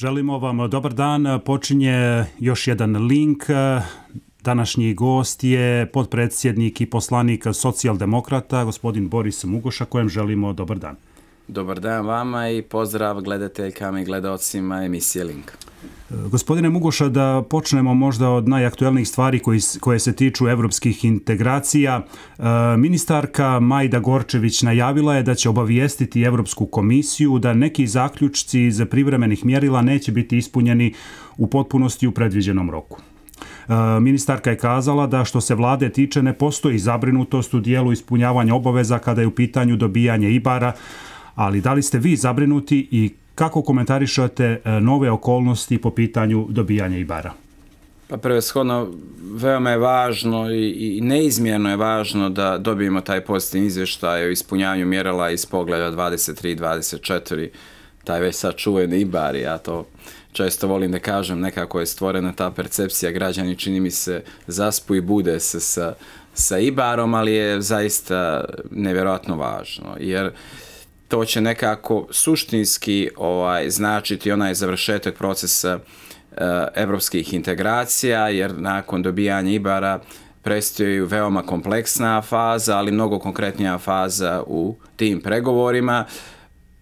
Želimo vam dobar dan. Počinje još jedan link. Današnji gost je podpredsjednik i poslanik socijaldemokrata, gospodin Boris Mugoša, kojem želimo dobar dan. Dobar dan vama i pozdrav gledateljkama i gledaocima emisije Link. Gospodine Mugoša, da počnemo možda od najaktuelnijih stvari koje se tiču evropskih integracija. E, ministarka Majda Gorčević najavila je da će obavijestiti Evropsku komisiju da neki zaključci za privremenih mjerila neće biti ispunjeni u potpunosti u predviđenom roku. E, ministarka je kazala da što se vlade tiče ne postoji zabrinutost u dijelu ispunjavanja obaveza kada je u pitanju dobijanje IBAR-a, ali da li ste vi zabrinuti i kako komentarišate e, nove okolnosti po pitanju dobijanja Ibara? Pa prveshodno, veoma je važno i neizmjerno je važno da dobijemo taj pozitivni izvještaj o ispunjanju mjerela iz pogleda 23-24, taj već sad čuveni Ibar, ja to često volim da kažem, nekako je stvorena ta percepcija, građani čini mi se zaspu i bude se sa, sa Ibarom, ali je zaista nevjerojatno važno, jer to će nekako suštinski ovaj značiti onaj završetak procesa eh, evropskih integracija jer nakon dobijanja Ibara prestoji veoma kompleksna faza, ali mnogo konkretnija faza u tim pregovorima.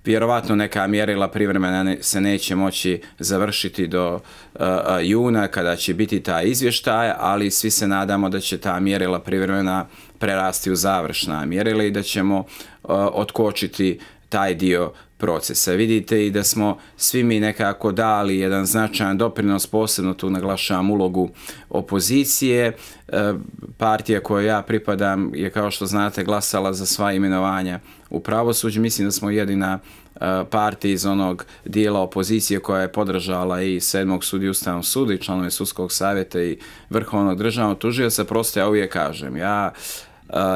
Vjerovatno neka mjerila privremena se neće moći završiti do eh, eh, juna kada će biti ta izvještaj, ali svi se nadamo da će ta mjerila privremena prerasti u završna mjerila i da ćemo uh, otkočiti taj dio procesa. Vidite i da smo svi mi nekako dali jedan značajan doprinos, posebno tu naglašavam ulogu opozicije. E, partija koja ja pripadam je, kao što znate, glasala za sva imenovanja u pravosuđu. Mislim da smo jedina e, partija iz onog dijela opozicije koja je podržala i sedmog sudi Ustavnog suda i članove Sudskog savjeta i Vrhovnog državnog tužija se proste, ja uvijek kažem, ja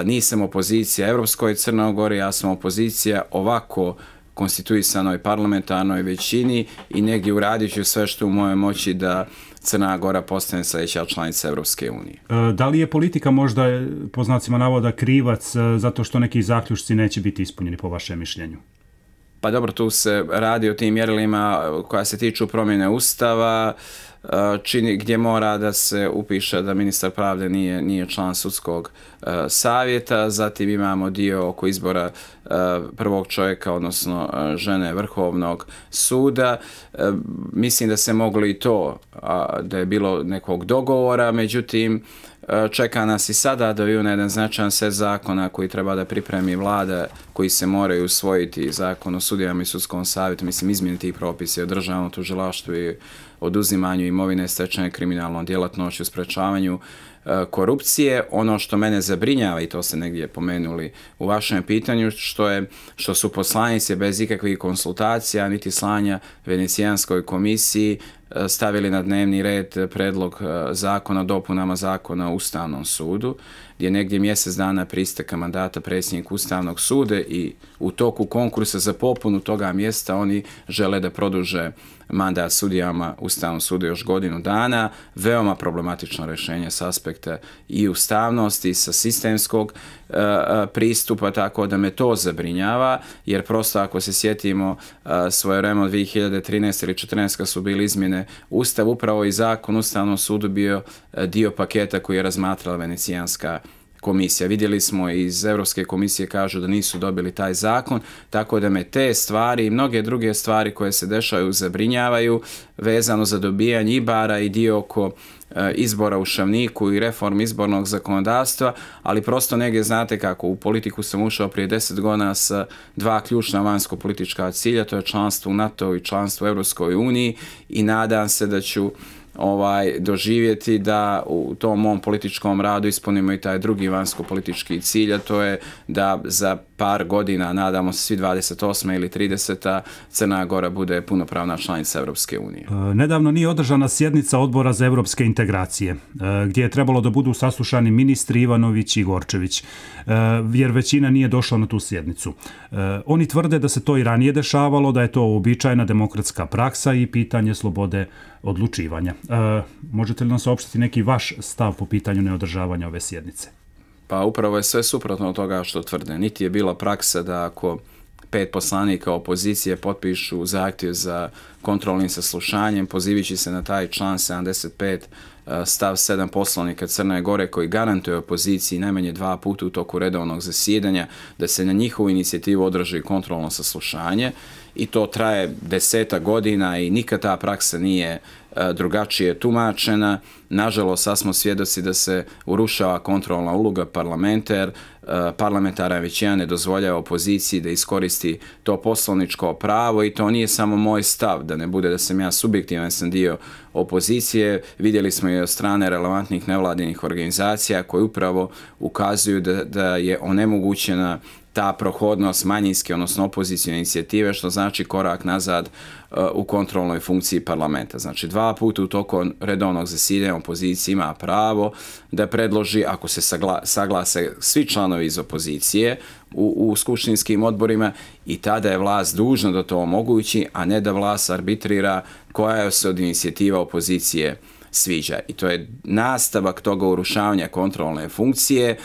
nisam opozicija Evropskoj Crnogori, ja sam opozicija ovako konstituisanoj parlamentarnoj većini i negdje uradit ću sve što u moje moći da Crna Gora postane sljedeća članica Evropske unije. E, da li je politika možda, po znacima navoda, krivac e, zato što neki zaključci neće biti ispunjeni po vašem mišljenju? Pa dobro, tu se radi o tim mjerilima koja se tiču promjene Ustava, E, čini, gdje mora da se upiše da ministar pravde nije, nije član sudskog e, savjeta, zatim imamo dio oko izbora e, prvog čovjeka, odnosno žene Vrhovnog suda. Mislim da se moglo i to, da je bilo nekog dogovora, međutim, čeka nas i sada do viju jedan značan set zakona koji treba da pripremi vlada koji se moraju usvojiti zakon o sudijama i sudskom savjetu, mislim, izmijeniti i propise o državnom tužilaštvu i oduzimanju imovine stečene kriminalnom djelatnošću, sprečavanju e, korupcije. Ono što mene zabrinjava i to se negdje pomenuli u vašem pitanju, što, je, što su poslanice bez ikakvih konsultacija, niti slanja Venecijanskoj komisiji, E, stavili na dnevni red predlog e, zakona o dopunama zakona o Ustavnom sudu, gdje negdje mjesec dana pristaka mandata predsjednik Ustavnog sude i u toku konkursa za popunu toga mjesta oni žele da produže manda sudijama Ustavnom sudu još godinu dana. Veoma problematično rješenje s aspekta i ustavnosti, i sa sistemskog e, pristupa, tako da me to zabrinjava, jer prosto ako se sjetimo svoje vreme od 2013. ili 2014. su bili izmjene Ustav upravo i zakon Ustavnom sudu bio e, dio paketa koji je razmatrala venecijanska komisija. Vidjeli smo iz Evropske komisije kažu da nisu dobili taj zakon, tako da me te stvari i mnoge druge stvari koje se dešaju zabrinjavaju vezano za dobijanje i bara i dio oko e, izbora u Šavniku i reform izbornog zakonodavstva, ali prosto negdje znate kako u politiku sam ušao prije deset godina sa dva ključna vanjsko politička cilja, to je članstvo u NATO i članstvo u Evropskoj uniji i nadam se da ću ovaj doživjeti da u tom mom političkom radu ispunimo i taj drugi vanjsko politički cilj a to je da za par godina, nadamo se svi 28. ili 30. Crna Gora bude punopravna članica Evropske unije. E, nedavno nije održana sjednica odbora za evropske integracije, e, gdje je trebalo da budu saslušani ministri Ivanović i Gorčević, e, jer većina nije došla na tu sjednicu. Oni tvrde da se to i ranije dešavalo, da je to uobičajna demokratska praksa i pitanje slobode odlučivanja. Možete li nam saopštiti neki vaš stav po pitanju neodržavanja ove sjednice? Pa upravo je sve suprotno od toga što tvrde. Niti je bila praksa da ako pet poslanika opozicije potpišu zahtjev za kontrolnim saslušanjem, pozivići se na taj član 75 e, stav 7 poslanika Crne Gore koji garantuje opoziciji najmanje dva puta u toku redovnog zasjedanja da se na njihovu inicijativu održi kontrolno saslušanje i to traje deseta godina i nikad ta praksa nije E, drugačije tumačena. Nažalost, sad smo svjedoci da se urušava kontrolna uloga parlamenta jer e, parlamentara većina ne dozvoljava opoziciji da iskoristi to poslovničko pravo i to nije samo moj stav, da ne bude da sam ja subjektivan, sam dio opozicije. Vidjeli smo i od strane relevantnih nevladinih organizacija koje upravo ukazuju da je onemogućena ta prohodnost manjinske, odnosno opozicijne inicijative, što znači korak nazad e, u kontrolnoj funkciji parlamenta. Znači, dva puta u toku redovnog zasidenja opozicija ima pravo da predloži, ako se saglase svi članovi iz opozicije u u skupštinskim odborima i tada je vlast dužna da to omogući, a ne da vlast arbitrira koja je se od inicijativa opozicije sviđa. I to je nastavak toga urušavanja kontrolne funkcije,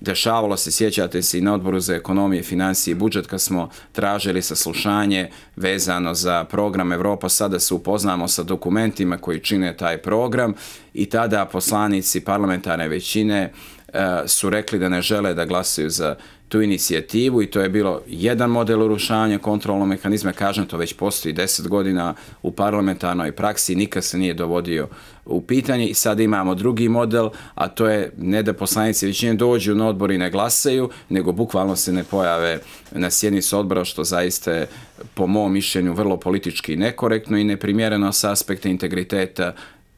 dešavalo se, sjećate se i na odboru za ekonomije, financije i budžet kad smo tražili saslušanje vezano za program Evropa, sada se upoznamo sa dokumentima koji čine taj program i tada poslanici parlamentarne većine E, su rekli da ne žele da glasaju za tu inicijativu i to je bilo jedan model urušavanja kontrolnog mehanizma, kažem to već postoji 10 godina u parlamentarnoj praksi, nikad se nije dovodio u pitanje i sad imamo drugi model, a to je ne da poslanici većine dođu na odbor i ne glasaju, nego bukvalno se ne pojave na sjednici odbora, što zaista je po mom mišljenju vrlo politički nekorektno i neprimjereno sa aspekta integriteta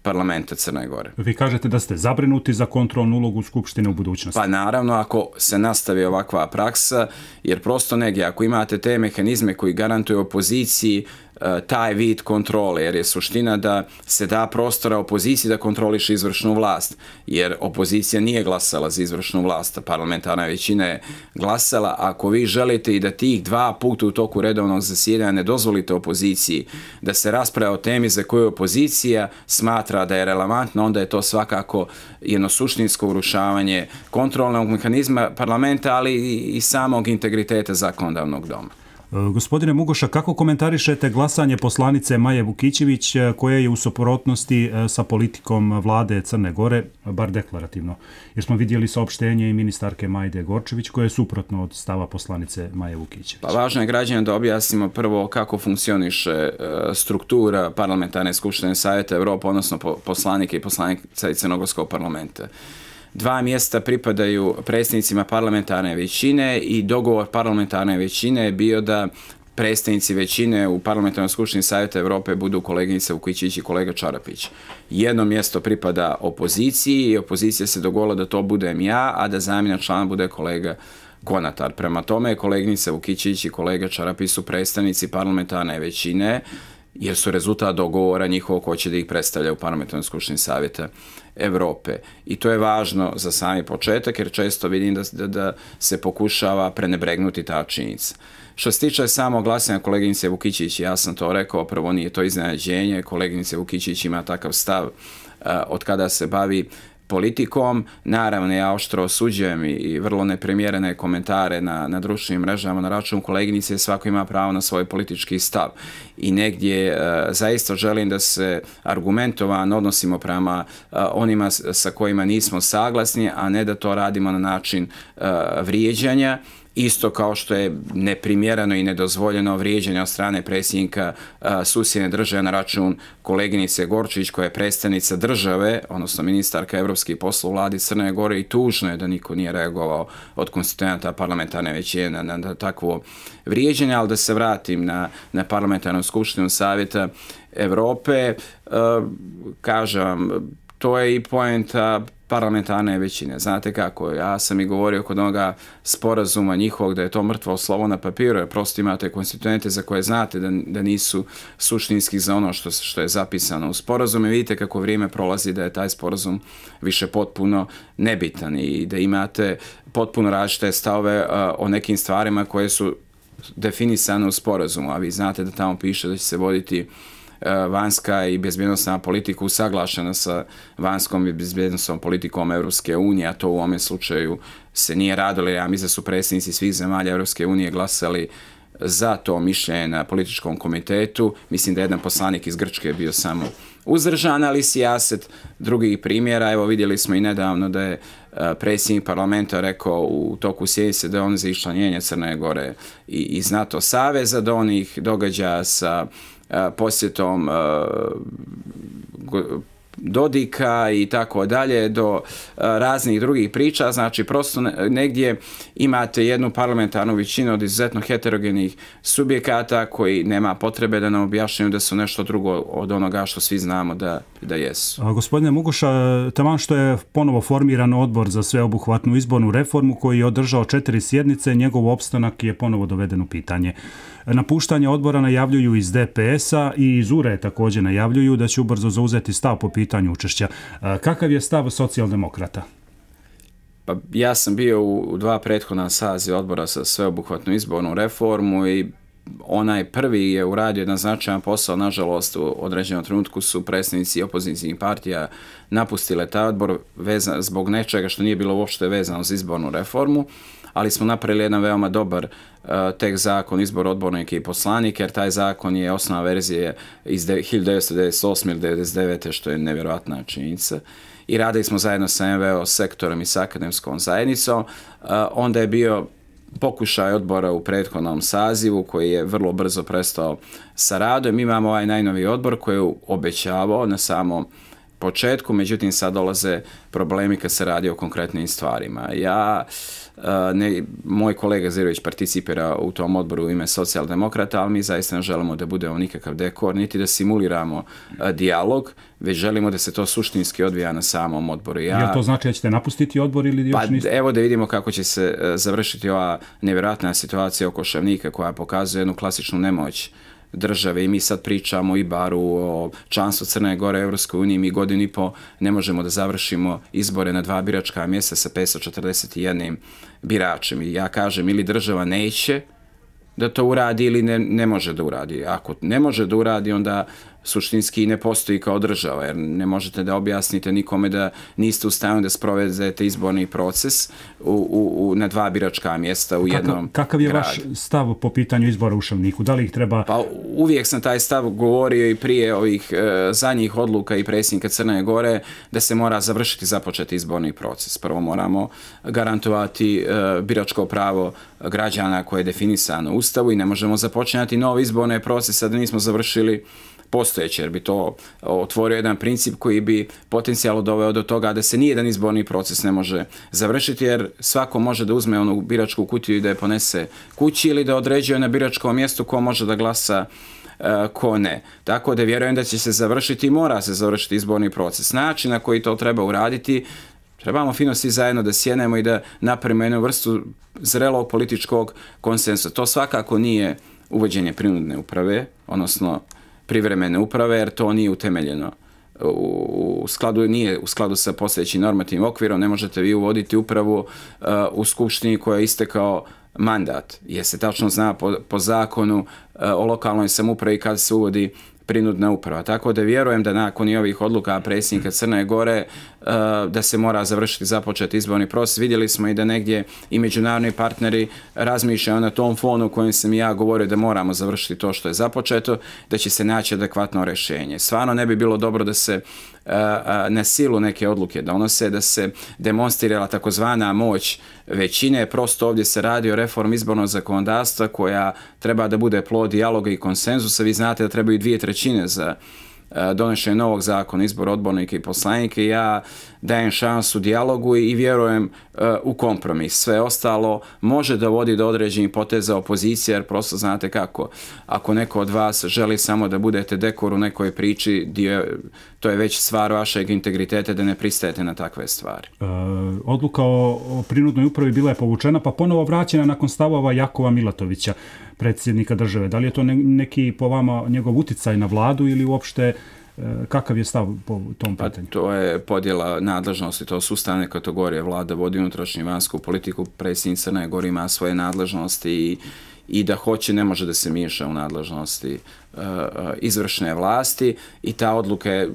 parlamenta Crne Gore. Vi kažete da ste zabrinuti za kontrolnu ulogu Skupštine u budućnosti? Pa naravno, ako se nastavi ovakva praksa, jer prosto negdje, ako imate te mehanizme koji garantuju opoziciji Eh, taj vid kontrole, jer je suština da se da prostora opoziciji da kontroliše izvršnu vlast, jer opozicija nije glasala za izvršnu vlast, a parlamentarna većina je glasala. Ako vi želite i da tih dva puta u toku redovnog zasjedanja ne dozvolite opoziciji da se rasprava o temi za koju opozicija smatra da je relevantna, onda je to svakako jedno suštinsko urušavanje kontrolnog mehanizma parlamenta, ali i samog integriteta zakonodavnog doma. E, gospodine Mugoša, kako komentarišete glasanje poslanice Maje Vukićević e, koja je u soprotnosti e, sa politikom vlade Crne Gore, bar deklarativno? Jer smo vidjeli saopštenje i ministarke Majde Gorčević koja je suprotno od stava poslanice Maje Vukićević. Pa važno je građanima da objasnimo prvo kako funkcioniše struktura parlamentarne skupštine Savjeta Evropa, odnosno poslanike i poslanice Crnogorskog parlamenta dva mjesta pripadaju predstavnicima parlamentarne većine i dogovor parlamentarne većine je bio da predstavnici većine u parlamentarnom skupštini Savjeta Evrope budu koleginica Vukićić i kolega Čarapić. Jedno mjesto pripada opoziciji i opozicija se dogola da to budem ja, a da zamjena člana bude kolega Konatar. Prema tome, koleginice Vukićić i kolega Čarapić su predstavnici parlamentarne većine jer su rezultat dogovora njihovo ko će da ih predstavlja u Parlamentarnoj skupštini savjeta Evrope. I to je važno za sami početak, jer često vidim da, da, da se pokušava prenebregnuti ta činjica. Što se tiče samo glasanja koleginice Vukićić, ja sam to rekao, prvo nije to iznenađenje, koleginice Vukićić ima takav stav uh, od kada se bavi uh, politikom. Naravno, ja oštro osuđujem i vrlo nepremjerene komentare na, na društvenim mrežama na račun koleginice, svako ima pravo na svoj politički stav. I negdje e, zaista želim da se argumentovan odnosimo prema e, onima sa kojima nismo saglasni, a ne da to radimo na način e, vrijeđanja. E, isto kao što je neprimjerano i nedozvoljeno vrijeđenje od strane predsjednika susjedne države na račun koleginice Gorčić koja je predstavnica države, odnosno ministarka evropskih posla u vladi Crne Gore i tužno je da niko nije reagovao od konstituenta parlamentarne većine na, takvo vrijeđenje, ali da se vratim na, na parlamentarnu skupštinu savjeta Evrope, kažem vam, to je i poenta parlamentarne većine. Znate kako, ja sam i govorio kod onoga sporazuma njihovog da je to mrtvo slovo na papiru, jer prosto imate konstituente za koje znate da, da nisu suštinski za ono što, što je zapisano u sporazum i vidite kako vrijeme prolazi da je taj sporazum više potpuno nebitan i da imate potpuno različite stave o nekim stvarima koje su definisane u sporazumu, a vi znate da tamo piše da će se voditi E, vanska i bezbjednostna politika usaglašena sa vanskom i bezbjednostnom politikom Evropske unije, a to u ovom slučaju se nije radilo, ja mislim da su predsjednici svih zemalja Evropske unije glasali za to mišljenje na političkom komitetu. Mislim da je jedan poslanik iz Grčke bio samo uzržan, ali si jaset drugih primjera. Evo vidjeli smo i nedavno da je e, predsjednik parlamenta rekao u toku sjedice da on za išlanjenje Crne Gore i, iz NATO Saveza, da onih događaja sa e, posjetom e, Dodika i tako dalje do e, raznih drugih priča, znači prosto negdje imate jednu parlamentarnu većinu od izuzetno heterogenih subjekata koji nema potrebe da nam objašnjaju da su nešto drugo od onoga što svi znamo da, da jesu. A, gospodine Muguša, taman što je ponovo formiran odbor za sveobuhvatnu izbornu reformu koji je održao četiri sjednice, njegov opstanak je ponovo doveden u pitanje. Napuštanje odbora najavljuju iz DPS-a i iz URE također najavljuju da će ubrzo zauzeti stav po pitanju učešća. Kakav je stav socijaldemokrata? Pa ja sam bio u dva prethodna saziva odbora sa sveobuhvatnu izbornu reformu i onaj prvi je uradio jedan značajan posao, nažalost u određenom trenutku su predstavnici opozicijnih partija napustile taj odbor vezan, zbog nečega što nije bilo uopšte vezano za izbornu reformu ali smo napravili jedan veoma dobar e, tek zakon izbor odbornike i poslanike, jer taj zakon je osnova verzije iz 1998. ili 1999. što je nevjerojatna činjenica i radili smo zajedno sa MVO sektorom i sa akademskom zajednicom. E, onda je bio pokušaj odbora u prethodnom sazivu koji je vrlo brzo prestao sa radom. Mi imamo ovaj najnoviji odbor koji je obećavao na samom početku, međutim sad dolaze problemi kad se radi o konkretnim stvarima. Ja uh, Eh, ne, moj kolega Zirović participira u tom odboru u ime socijaldemokrata, ali mi zaista ne želimo da budemo nikakav dekor, niti da simuliramo eh, dijalog, već želimo da se to suštinski odvija na samom odboru. Ja, Jel to znači da ćete napustiti odbor ili još pa, niste? Evo da vidimo kako će se eh, završiti ova nevjerojatna situacija oko Ševnika koja pokazuje jednu klasičnu nemoć države i mi sad pričamo i baru o članstvu Crne Gore Evropskoj uniji mi godinu i po ne možemo da završimo izbore na dva biračka mjesta sa 541 uh, biračem. Ja kažem ili država neće da to uradi ili ne, ne može da uradi. Ako ne može da uradi, onda suštinski ne postoji kao država, jer ne možete da objasnite nikome da niste u stanju da sprovedete izborni proces u, u, u, na dva biračka mjesta u jednom gradu. Kakav je grad. vaš stav po pitanju izbora u Šavniku? Da li ih treba... Pa uvijek sam taj stav govorio i prije ovih e, zadnjih odluka i predsjednika Crne Gore da se mora završiti započeti izborni proces. Prvo moramo garantovati e, biračko pravo građana koje je definisano u Ustavu i ne možemo započinjati nove izborne procese da nismo završili postojeće, jer bi to otvorio jedan princip koji bi potencijalno doveo do toga da se nijedan izborni proces ne može završiti, jer svako može da uzme onu biračku kutiju i da je ponese kući ili da određuje na biračkom mjestu ko može da glasa e, ko ne. Tako da vjerujem da će se završiti i mora se završiti izborni proces. Način na koji to treba uraditi, trebamo fino svi zajedno da sjenemo i da napravimo jednu vrstu zrelog političkog konsensa. To svakako nije uvođenje prinudne uprave, odnosno privremene uprave, jer to nije utemeljeno u skladu, nije u skladu sa postojećim normativnim okvirom, ne možete vi uvoditi upravu uh, u skupštini koja je istekao mandat, jer se tačno zna po, po zakonu uh, o lokalnoj samoupravi kad se uvodi prinudna uprava. Tako da vjerujem da nakon i ovih odluka predsjednika Crne Gore eh, da se mora završiti započet izborni proces. Vidjeli smo i da negdje i međunarodni partneri razmišljaju na tom fonu kojem sam ja govorio da moramo završiti to što je započeto, da će se naći adekvatno rešenje. Stvarno ne bi bilo dobro da se na silu neke odluke donose, da se demonstrirala takozvana moć većine. Prosto ovdje se radi o reform izbornog zakonodavstva koja treba da bude plod dialoga i konsenzusa. Vi znate da trebaju dvije trećine za uh, E, donošenje novog zakona, izbor odbornika i poslanike, ja dajem šansu dijalogu i vjerujem e, u kompromis. Sve ostalo može da vodi do određenih poteza opozicije, jer prosto znate kako. Ako neko od vas želi samo da budete dekor u nekoj priči, to je već stvar vašeg integriteta da ne pristajete na takve stvari. E, odluka o prinudnoj upravi bila je povučena, pa ponovo vraćena nakon stavova Jakova Milatovića predsjednika države. Da li je to neki po vama njegov uticaj na vladu ili uopšte e, kakav je stav po tom pa pitanju? Pa to je podjela nadležnosti, to su ustavne kategorije. Vlada vodi unutrašnju i vanjsku politiku, predsjednik Crne Gori ima svoje nadležnosti i, i da hoće ne može da se miješa u nadležnosti E, e, izvršne vlasti i ta odluka je,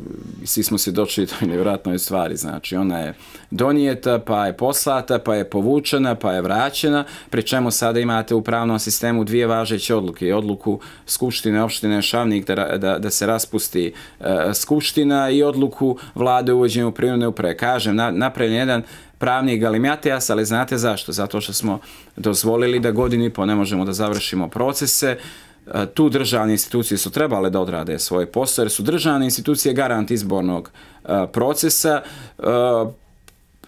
svi smo se dočeli toj nevjerojatnoj stvari, znači ona je donijeta, pa je poslata, pa je povučena, pa je vraćena, pri čemu sada imate u pravnom sistemu dvije važeće odluke odluku Skupštine opštine Šavnik da, da, da se raspusti e, Skupština i odluku vlade uvođenju prirodne uprave. Kažem, na, napravljen jedan pravni galimatijas, ali znate zašto? Zato što smo dozvolili da godini po ne možemo da završimo procese, E, tu državne institucije su trebale da odrade svoje posao, jer su državne institucije garant izbornog e, procesa. E,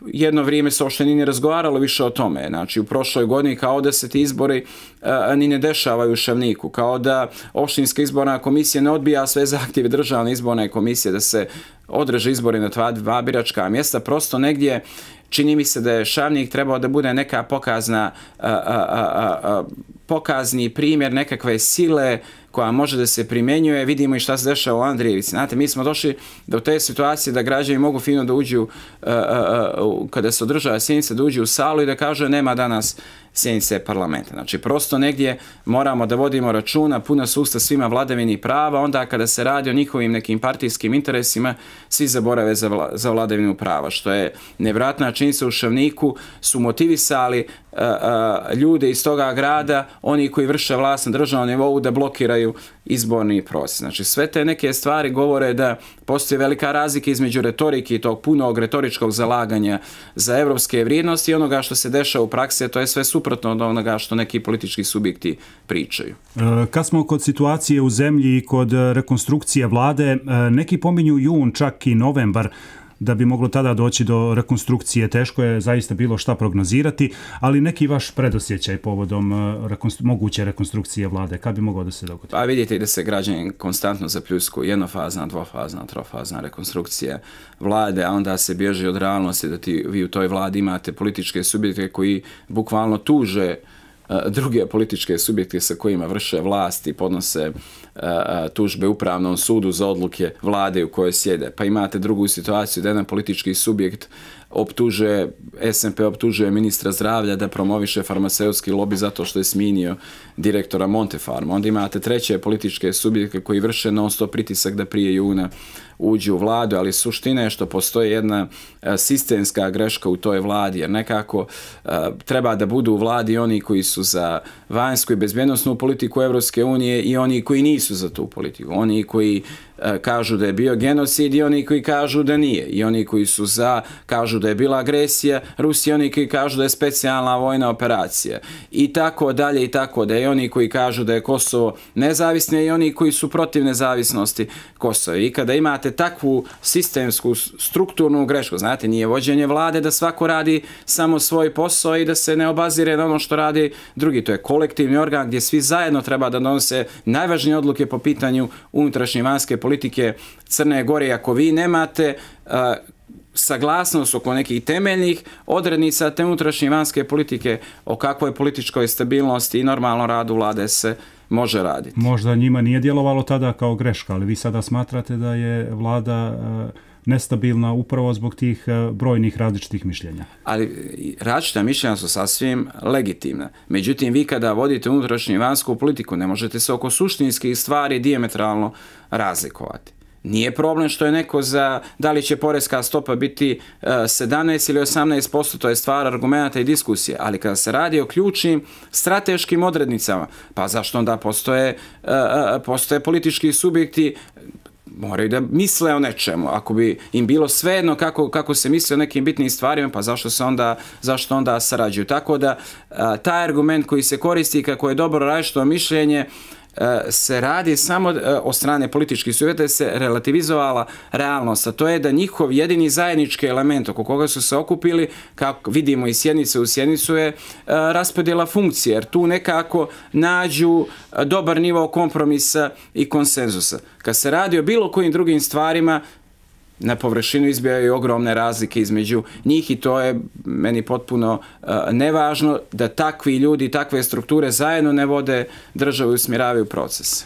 jedno vrijeme se ošte nije razgovaralo više o tome. Znači, u prošloj godini kao da se ti izbori ni ne dešavaju u Ševniku, kao da Oštinska izborna komisija ne odbija sve zahtjeve državne izborne komisije da se održe izbori na tva biračka mjesta. Prosto negdje čini mi se da je Šavnik trebao da bude neka pokazna a, a, a, a, pokazni primjer nekakve sile koja može da se primenjuje. Vidimo i šta se dešava u Andrijevici. Znate, mi smo došli da u te situacije da građani mogu fino da uđu, a, a, a, kada se održava sjenica, da uđu u salu i da kaže nema danas senjice parlamenta. Znači, prosto negdje moramo da vodimo računa, puna susta svima vladavini prava, onda kada se radi o njihovim nekim partijskim interesima, svi zaborave za, vla, za vladavinu prava, što je nevratna činjica u Šavniku, su motivisali uh, uh, ljude iz toga grada, oni koji vrše vlast na državnom nivou, da blokiraju a, izborni proces. Znači sve te neke stvari govore da postoje velika razlika između retorike i tog punog retoričkog zalaganja za evropske vrijednosti i onoga što se dešava u praksi, to je sve suprotno od onoga što neki politički subjekti pričaju. E, kad smo kod situacije u zemlji i kod rekonstrukcije vlade, e, neki pominju jun, čak i novembar, da bi moglo tada doći do rekonstrukcije. Teško je zaista bilo šta prognozirati, ali neki vaš predosjećaj povodom e, rekonstru moguće rekonstrukcije vlade, kad bi moglo da se dogodi? Pa vidite da se građani konstantno zapljusku jednofazna, dvofazna, trofazna rekonstrukcija vlade, a onda se bježi od realnosti da ti, vi u toj vladi imate političke subjekte koji bukvalno tuže uh, druge političke subjekte sa kojima vrše vlast i podnose tužbe upravnom sudu za odluke vlade u kojoj sjede. Pa imate drugu situaciju da jedan politički subjekt optuže, SMP optužuje ministra zdravlja da promoviše farmaceutski lobby zato što je sminio direktora Montefarma. Onda imate treće političke subjeke koji vrše non stop pritisak da prije juna uđe u vladu, ali suština je što postoji jedna e, sistemska greška u toj vladi, jer nekako e, treba da budu u vladi oni koji su za vanjsku i bezbjednostnu politiku Evropske unije i oni koji nisu za tu politiku. Oni koji E, kažu da je bio genocid i oni koji kažu da nije. I oni koji su za kažu da je bila agresija Rusije, oni koji kažu da je specijalna vojna operacija. I tako dalje i tako da i oni koji kažu da je Kosovo nezavisno i oni koji su protiv nezavisnosti Kosova. I kada imate takvu sistemsku strukturnu grešku, znate, nije vođenje vlade da svako radi samo svoj posao i da se ne obazire na ono što radi drugi. To je kolektivni organ gdje svi zajedno treba da donose najvažnije odluke po pitanju unutrašnje i politike Crne Gore, ako vi nemate a, saglasnost oko nekih temeljnih odrednica te unutrašnje vanjske politike o kakvoj političkoj stabilnosti i normalnom radu vlade se može raditi. Možda njima nije djelovalo tada kao greška, ali vi sada smatrate da je vlada a, nestabilna upravo zbog tih e, brojnih različitih mišljenja. Ali e, različita mišljenja su sasvim legitimna. Međutim, vi kada vodite unutrašnju i vansku politiku, ne možete se oko suštinskih stvari diametralno razlikovati. Nije problem što je neko za da li će poreska stopa biti 17 e, ili 18%, to je stvar argumenta i diskusije, ali kada se radi o ključnim strateškim odrednicama, pa zašto onda postoje, postoje politički subjekti, moraju da misle o nečemu. Ako bi im bilo svejedno kako, kako se misle o nekim bitnim stvarima, pa zašto se onda, zašto onda sarađuju. Tako da, a, taj argument koji se koristi kako je dobro različito mišljenje, E, se radi samo e, o strane političkih suveta se relativizovala realnost, a to je da njihov jedini zajednički element oko koga su se okupili, kako vidimo i sjednice u sjednicu je e, raspodjela funkcije, jer tu nekako nađu dobar nivo kompromisa i konsenzusa. Kad se radi o bilo kojim drugim stvarima, na površinu izbijaju ogromne razlike između njih i to je meni potpuno e, nevažno da takvi ljudi, takve strukture zajedno ne vode državu i usmiravaju proces. E,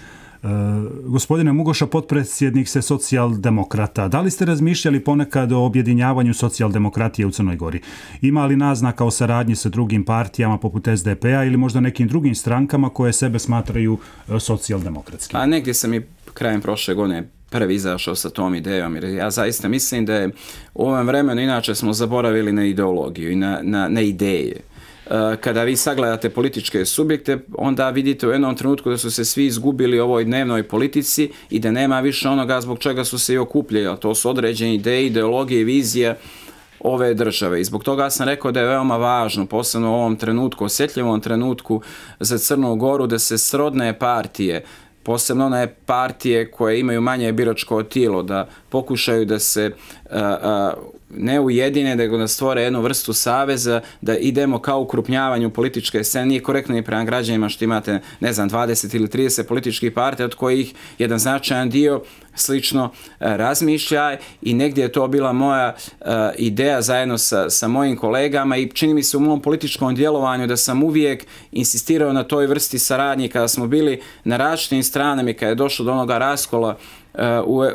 gospodine Mugoša, potpredsjednik se socijaldemokrata. Da li ste razmišljali ponekad o objedinjavanju socijaldemokratije u Crnoj Gori? Ima li naznaka o saradnji sa drugim partijama poput SDP-a ili možda nekim drugim strankama koje sebe smatraju e, socijaldemokratskim? A negdje sam i krajem prošle godine prvi izašao sa tom idejom, jer ja zaista mislim da je u ovom vremenu inače smo zaboravili na ideologiju i na, na, na ideje. E, kada vi sagledate političke subjekte, onda vidite u jednom trenutku da su se svi izgubili u ovoj dnevnoj politici i da nema više onoga zbog čega su se i okupljali, a to su određene ideje, ideologije, vizije ove države. I zbog toga sam rekao da je veoma važno, posebno u ovom trenutku, osjetljivom trenutku za Crnu Goru, da se srodne partije posebno one partije koje imaju manje biračko tijelo, da pokušaju da se ne ujedine, da da stvore jednu vrstu saveza, da idemo kao ukrupnjavanju političke scene, nije korektno ni prema građanima što imate, ne znam, 20 ili 30 političkih partija od kojih jedan značajan dio slično e, razmišlja i negdje je to bila moja e, ideja zajedno sa, sa mojim kolegama i čini mi se u mom političkom djelovanju da sam uvijek insistirao na toj vrsti saradnje kada smo bili na račnim stranama i kada je došlo do onoga raskola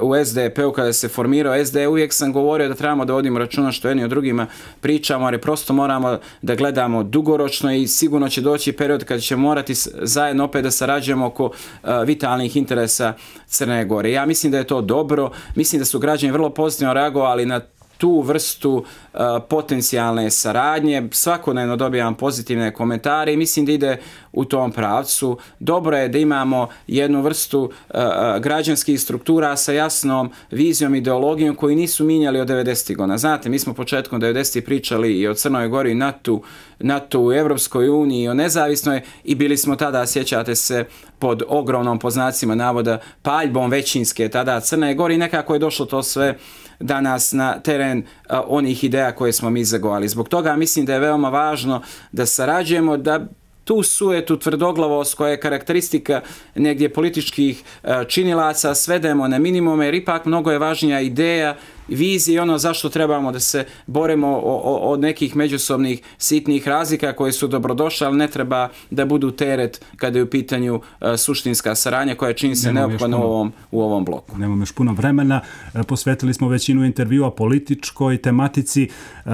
u SDP-u, kada se formirao SD, uvijek sam govorio da trebamo da vodimo računa što jedni o drugima pričamo, ali prosto moramo da gledamo dugoročno i sigurno će doći period kada ćemo morati zajedno opet da sarađujemo oko e, vitalnih interesa Crne Gore. Ja mislim da je to dobro, mislim da su građani vrlo pozitivno reagovali na tu vrstu e, potencijalne saradnje. Svakodnevno dobijam pozitivne komentare i mislim da ide u tom pravcu. Dobro je da imamo jednu vrstu e, e građanskih struktura sa jasnom vizijom, i ideologijom koji nisu minjali od 90. godina. Znate, mi smo početkom 90. pričali i o Crnoj Gori, i NATO, NATO u Evropskoj uniji i o nezavisnoj i bili smo tada, sjećate se, pod ogromnom poznacima navoda paljbom većinske tada Crne Gori i nekako je došlo to sve uh, danas na teren e, onih ideja koje smo mi zagovali. Zbog toga mislim da je veoma važno da sarađujemo, da tu sujetu, tvrdoglavost koja je karakteristika negdje političkih e, činilaca svedemo na minimum, jer ipak mnogo je važnija ideja vizije i ono zašto trebamo da se boremo od nekih međusobnih sitnih razlika koje su dobrodošle, ali ne treba da budu teret kada je u pitanju e, suštinska saranja koja čini se neophodno u ovom, u ovom bloku. Nemamo još puno vremena, e, posvetili smo većinu intervjua političkoj tematici. E,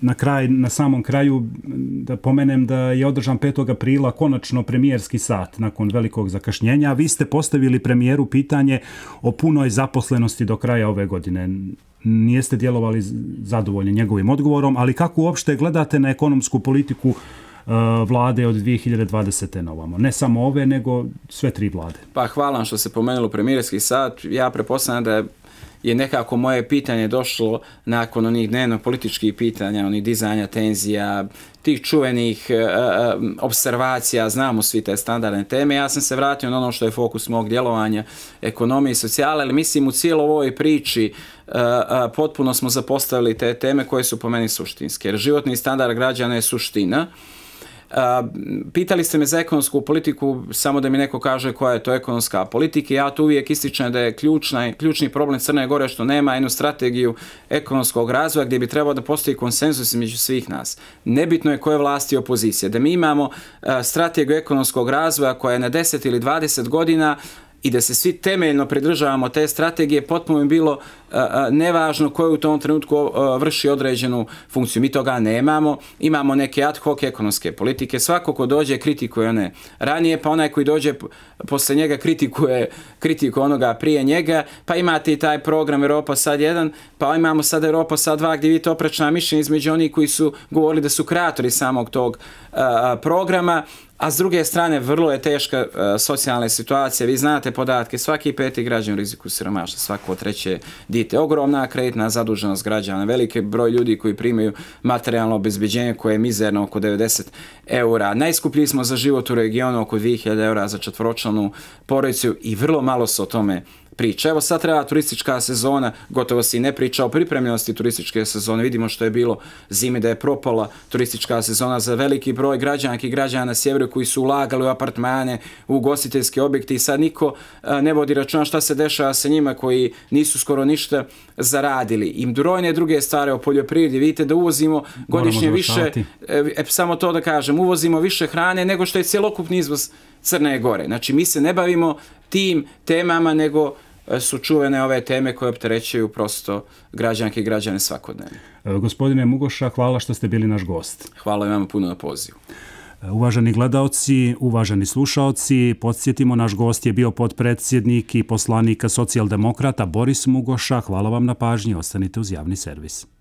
na kraj, na samom kraju da pomenem da je održan 5. aprila konačno premijerski sat nakon velikog zakašnjenja. Vi ste postavili premijeru pitanje o punoj zaposlenosti do kraja ove godine. Nijeste djelovali zadovoljni njegovim odgovorom, ali kako uopšte gledate na ekonomsku politiku e, vlade od 2020. ovamo. Ne samo ove, nego sve tri vlade. Pa hvala što se pomenulo premijerski sat. Ja prepostavljam da je je nekako moje pitanje došlo nakon onih dnevno političkih pitanja, onih dizanja tenzija, tih čuvenih e, e, observacija, znamo svi te standardne teme. Ja sam se vratio na ono što je fokus mog djelovanja ekonomije i socijale, ali mislim u cijelo ovoj priči e, a, e, potpuno smo zapostavili te teme koje su po meni suštinske. Jer životni standard građana je suština. E, pitali ste me za ekonomsku politiku, samo da mi neko kaže koja je to ekonomska politika. Ja tu uvijek ističem da je ključna, ključni problem Crne Gore što nema jednu strategiju ekonomskog razvoja gdje bi trebao da postoji konsensus među svih nas. Nebitno je koje vlasti i opozicije. Da mi imamo strategiju ekonomskog razvoja koja je na 10 ili 20 godina i da se svi temeljno pridržavamo te strategije, potpuno je bilo nevažno koje u tom trenutku vrši određenu funkciju. Mi toga nemamo. Imamo neke ad hoc ekonomske politike. Svako ko dođe kritikuje one ranije, pa onaj koji dođe posle njega kritikuje kritiku onoga prije njega, pa imate i taj program Europa sad 1, pa imamo sad Europa sad 2, gdje vidite oprečna mišljenja između onih koji su govorili da su kreatori samog tog programa, a s druge strane vrlo je teška socijalna situacija. Vi znate podatke, svaki peti građan u riziku siromašta, svako treće dite ogromna kreditna zaduženost građana, veliki broj ljudi koji primaju materijalno obezbeđenje koje je mizerno oko 90 eura. Najskuplji smo za život u regionu oko 2000 eura za četvročlanu porodicu i vrlo malo se o tome priča. Evo sad treba turistička sezona, gotovo si ne priča o pripremljenosti turističke sezone. Vidimo što je bilo zime da je propala turistička sezona za veliki broj građanki i građana na sjeveru koji su ulagali u apartmane, u gostiteljske objekte i sad niko e, ne vodi računa šta se dešava sa njima koji nisu skoro ništa zaradili. Im brojne druge stare o poljoprivredi, vidite da uvozimo godišnje više, e, e, samo to da kažem, uvozimo više hrane nego što je cjelokupni izvoz Crne Gore. Znači mi se ne bavimo tim temama nego E, su čuvene ove teme koje opterećaju prosto građanke i građane svakodnevno. E, gospodine Mugoša, hvala što ste bili naš gost. Hvala vam puno na pozivu. E, uvaženi gledaoci, uvaženi slušaoci, podsjetimo, naš gost je bio podpredsjednik i poslanik socijaldemokrata Boris Mugoša. Hvala vam na pažnji, ostanite uz javni servis.